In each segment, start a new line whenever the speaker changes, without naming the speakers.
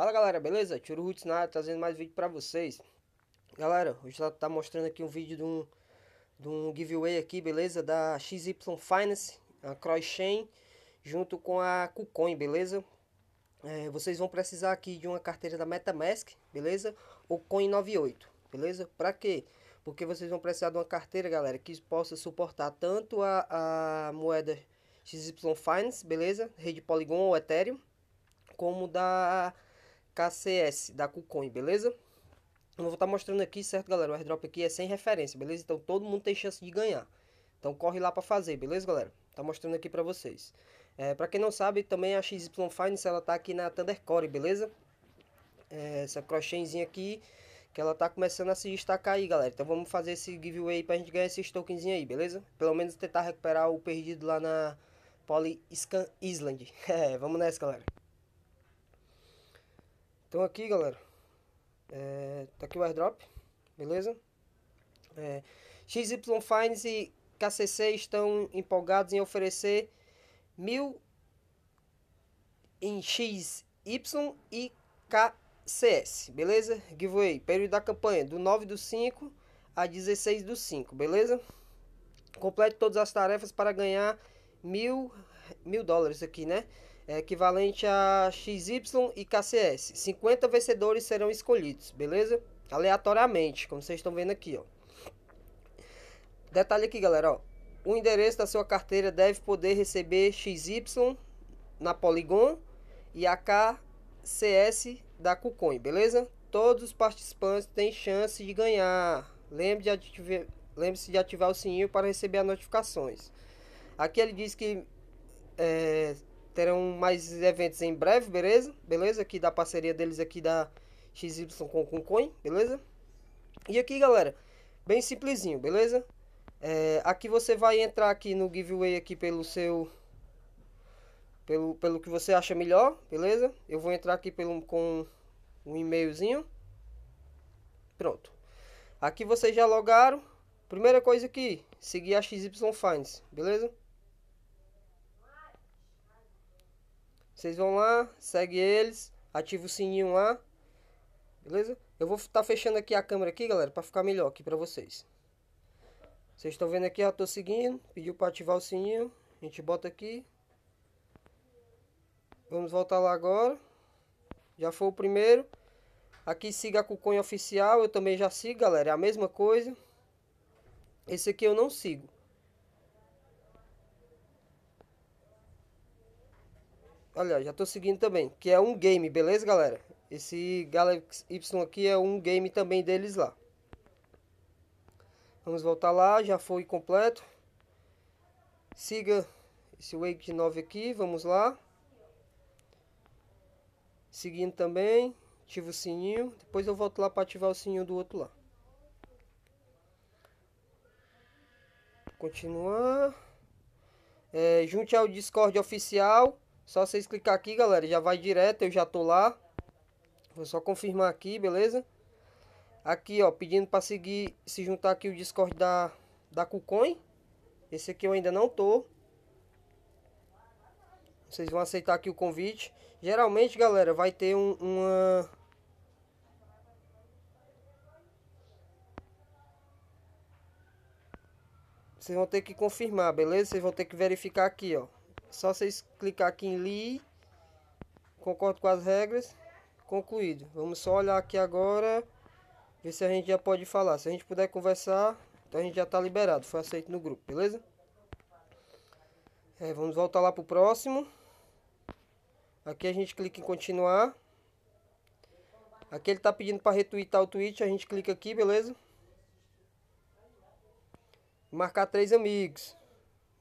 Fala galera, beleza? Tiro Roots na área, trazendo mais vídeo pra vocês Galera, hoje tá, tá mostrando aqui um vídeo de um, de um giveaway aqui, beleza? Da XY Finance, a CrossChain Junto com a KuCoin, beleza? É, vocês vão precisar aqui de uma carteira da Metamask, beleza? Ou Coin98, beleza? Pra quê? Porque vocês vão precisar de uma carteira, galera Que possa suportar tanto a, a moeda XY Finance, beleza? Rede Polygon ou Ethereum Como da KCS da KuCoin, beleza? Eu vou estar tá mostrando aqui, certo, galera? O airdrop aqui é sem referência, beleza? Então todo mundo tem chance de ganhar. Então corre lá para fazer, beleza, galera? Tá mostrando aqui para vocês. É, para quem não sabe, também a XY Finance, ela tá aqui na Thundercore, beleza? É, essa crochêzinha aqui, que ela tá começando a se destacar aí, galera. Então vamos fazer esse giveaway para a gente ganhar esses tokens aí, beleza? Pelo menos tentar recuperar o perdido lá na Poly Scan Island. É, vamos nessa, galera. Então aqui, galera, é, tá aqui o airdrop, beleza? É, XY Finds e KCC estão empolgados em oferecer mil em XY e KCS, beleza? Giveaway, período da campanha, do 9 do 5 a 16 do 5, beleza? Complete todas as tarefas para ganhar mil, mil dólares aqui, né? é equivalente a XY e KCS. 50 vencedores serão escolhidos, beleza? Aleatoriamente, como vocês estão vendo aqui, ó. Detalhe aqui, galera, ó. O endereço da sua carteira deve poder receber XY na Polygon e a KCS da KuCoin, beleza? Todos os participantes têm chance de ganhar. Lembre-se de, ativar lembre de ativar o sininho para receber as notificações. Aqui ele diz que é, terão mais eventos em breve, beleza? Beleza? Aqui da parceria deles aqui da XY com o Coin, beleza? E aqui, galera, bem simplesinho, beleza? É, aqui você vai entrar aqui no giveaway aqui pelo seu... Pelo, pelo que você acha melhor, beleza? Eu vou entrar aqui pelo, com um e-mailzinho. Pronto. Aqui vocês já logaram. Primeira coisa aqui, seguir a XY Finds, beleza? Vocês vão lá, segue eles, ativa o sininho lá. Beleza? Eu vou estar tá fechando aqui a câmera aqui, galera, para ficar melhor aqui para vocês. Vocês estão vendo aqui, ó, tô seguindo, pediu para ativar o sininho, a gente bota aqui. Vamos voltar lá agora. Já foi o primeiro. Aqui siga a Cuconha Oficial, eu também já sigo, galera, é a mesma coisa. Esse aqui eu não sigo. Olha, já estou seguindo também, que é um game, beleza, galera? Esse Galaxy Y aqui é um game também deles lá. Vamos voltar lá, já foi completo. Siga esse Wake 9 aqui, vamos lá. Seguindo também, ativa o sininho. Depois eu volto lá para ativar o sininho do outro lá. Continuar. É, junte ao Discord oficial só vocês clicar aqui, galera, já vai direto, eu já tô lá. Vou só confirmar aqui, beleza? Aqui, ó, pedindo para seguir, se juntar aqui o Discord da, da KuCoin. Esse aqui eu ainda não tô. Vocês vão aceitar aqui o convite. Geralmente, galera, vai ter um, uma... Vocês vão ter que confirmar, beleza? Vocês vão ter que verificar aqui, ó. Só vocês clicar aqui em li. Concordo com as regras. Concluído. Vamos só olhar aqui agora. Ver se a gente já pode falar. Se a gente puder conversar, então a gente já está liberado. Foi aceito no grupo, beleza? É, vamos voltar lá pro próximo. Aqui a gente clica em continuar. Aqui ele está pedindo para retweetar o tweet. A gente clica aqui, beleza? Marcar três amigos.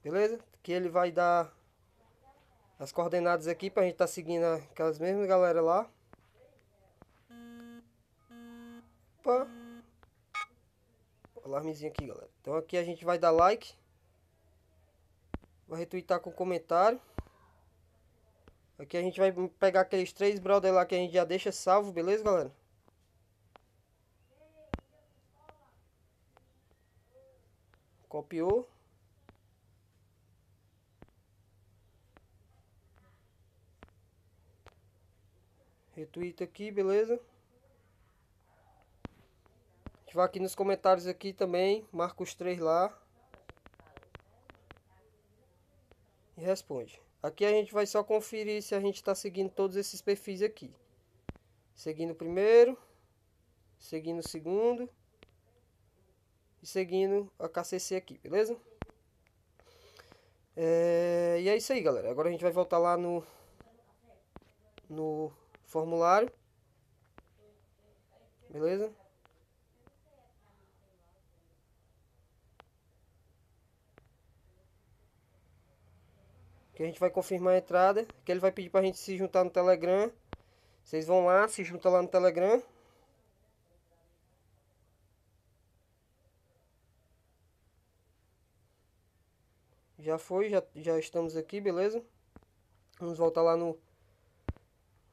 Beleza? Que ele vai dar as coordenadas aqui pra gente tá seguindo aquelas mesmas galera lá. Opa! Alarmezinho aqui, galera. Então aqui a gente vai dar like. Vai retweetar com comentário. Aqui a gente vai pegar aqueles três brother lá que a gente já deixa salvo, beleza, galera? Copiou. Retweet aqui, beleza? A gente vai aqui nos comentários aqui também. Marca os três lá. E responde. Aqui a gente vai só conferir se a gente está seguindo todos esses perfis aqui. Seguindo o primeiro. Seguindo o segundo. E seguindo a KCC aqui, beleza? É, e é isso aí, galera. Agora a gente vai voltar lá no... No formulário. Beleza? Que a gente vai confirmar a entrada. Que ele vai pedir pra gente se juntar no Telegram. Vocês vão lá, se juntam lá no Telegram. Já foi, já, já estamos aqui, beleza? Vamos voltar lá no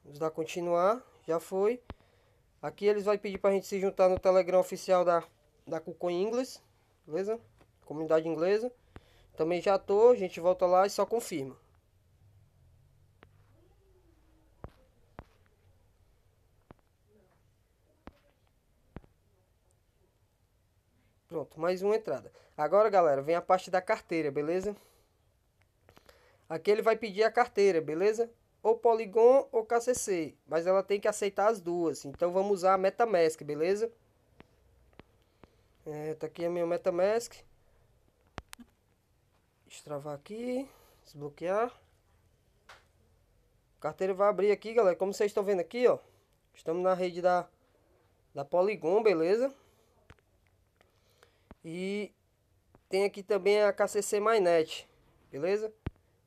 Vamos dar continuar. Já foi. Aqui eles vão pedir para a gente se juntar no Telegram oficial da, da Cucon Inglês. Beleza? Comunidade inglesa. Também já tô. A gente volta lá e só confirma. Pronto, mais uma entrada. Agora, galera, vem a parte da carteira, beleza? Aqui ele vai pedir a carteira, beleza? ou Polygon ou KCC, mas ela tem que aceitar as duas. Então vamos usar a MetaMask, beleza? É, tá aqui a minha MetaMask. Destravar aqui, desbloquear. A carteira vai abrir aqui, galera. Como vocês estão vendo aqui, ó. Estamos na rede da, da Polygon, beleza? E tem aqui também a KCC MyNet, beleza?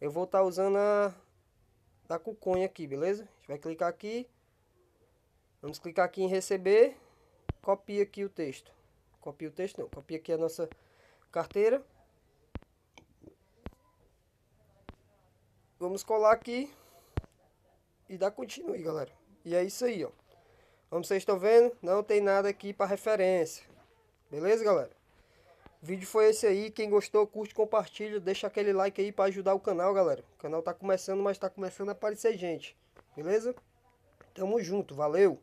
Eu vou estar tá usando a da tá cuconha aqui, beleza? A gente vai clicar aqui. Vamos clicar aqui em receber. Copia aqui o texto. Copia o texto não, copia aqui a nossa carteira. Vamos colar aqui e dar continue, galera. E é isso aí, ó. Como vocês estão vendo, não tem nada aqui para referência. Beleza, galera? O vídeo foi esse aí. Quem gostou, curte, compartilha. Deixa aquele like aí para ajudar o canal, galera. O canal tá começando, mas tá começando a aparecer gente. Beleza? Tamo junto. Valeu!